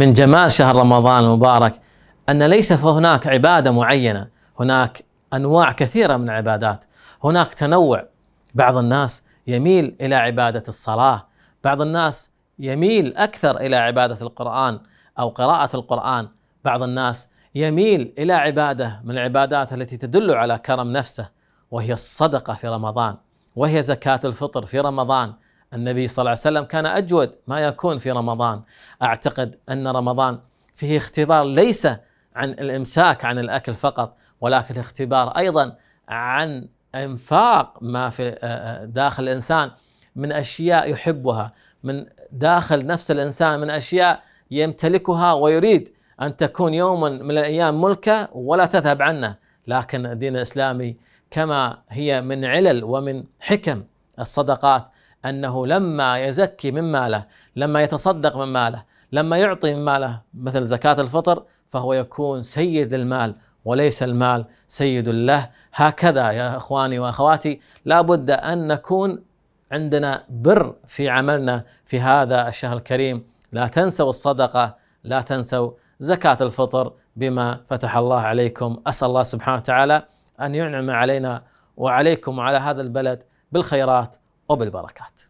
من جمال شهر رمضان المبارك أن ليس هناك عبادة معينة هناك أنواع كثيرة من العبادات هناك تنوع بعض الناس يميل إلى عبادة الصلاة بعض الناس يميل أكثر إلى عبادة القرآن أو قراءة القرآن بعض الناس يميل إلى عبادة من العبادات التي تدل على كرم نفسه وهي الصدقة في رمضان وهي زكاة الفطر في رمضان النبي صلى الله عليه وسلم كان اجود ما يكون في رمضان اعتقد ان رمضان فيه اختبار ليس عن الامساك عن الاكل فقط ولكن اختبار ايضا عن انفاق ما في آه، آه، داخل الانسان من اشياء يحبها من داخل نفس الانسان من اشياء يمتلكها ويريد ان تكون يوما من الايام ملكه ولا تذهب عنه لكن الدين الاسلامي كما هي من علل ومن حكم الصدقات أنه لما يزكي من ماله لما يتصدق من ماله لما يعطي من ماله مثل زكاة الفطر فهو يكون سيد المال وليس المال سيد له هكذا يا إخواني وأخواتي لا بد أن نكون عندنا بر في عملنا في هذا الشهر الكريم لا تنسوا الصدقة لا تنسوا زكاة الفطر بما فتح الله عليكم أسأل الله سبحانه وتعالى أن ينعم علينا وعليكم وعلى هذا البلد بالخيرات وبالبركات